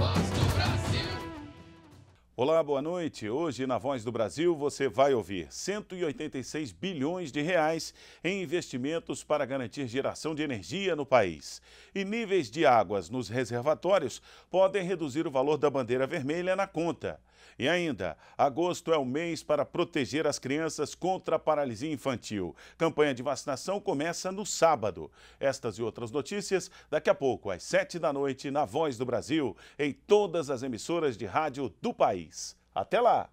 Voz do Brasil. Olá, boa noite. Hoje na Voz do Brasil você vai ouvir 186 bilhões de reais em investimentos para garantir geração de energia no país. E níveis de águas nos reservatórios podem reduzir o valor da bandeira vermelha na conta. E ainda, agosto é o mês para proteger as crianças contra a paralisia infantil. Campanha de vacinação começa no sábado. Estas e outras notícias daqui a pouco, às sete da noite, na Voz do Brasil, em todas as emissoras de rádio do país. Até lá!